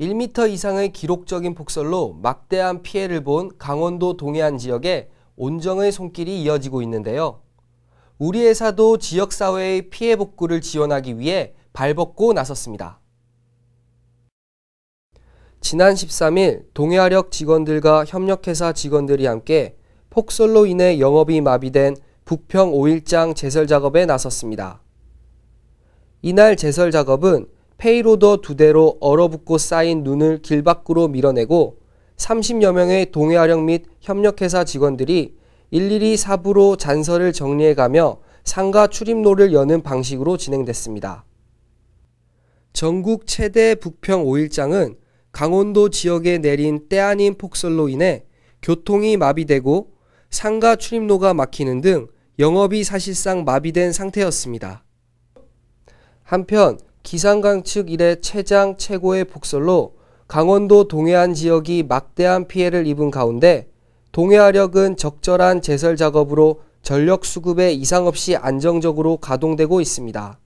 1m 이상의 기록적인 폭설로 막대한 피해를 본 강원도 동해안 지역에 온정의 손길이 이어지고 있는데요. 우리 회사도 지역사회의 피해 복구를 지원하기 위해 발벗고 나섰습니다. 지난 13일 동해아력 직원들과 협력회사 직원들이 함께 폭설로 인해 영업이 마비된 북평 5일장 제설 작업에 나섰습니다. 이날 제설 작업은 페이로더 두 대로 얼어붙고 쌓인 눈을 길 밖으로 밀어내고 30여 명의 동해아령 및 협력회사 직원들이 일일이 사부로 잔서를 정리해가며 상가 출입로를 여는 방식으로 진행됐습니다. 전국 최대 북평 5일장은 강원도 지역에 내린 때 아닌 폭설로 인해 교통이 마비되고 상가 출입로가 막히는 등 영업이 사실상 마비된 상태였습니다. 한편 기상강 측 이래 최장 최고의 폭설로 강원도 동해안 지역이 막대한 피해를 입은 가운데 동해화력은 적절한 제설 작업으로 전력 수급에 이상 없이 안정적으로 가동되고 있습니다.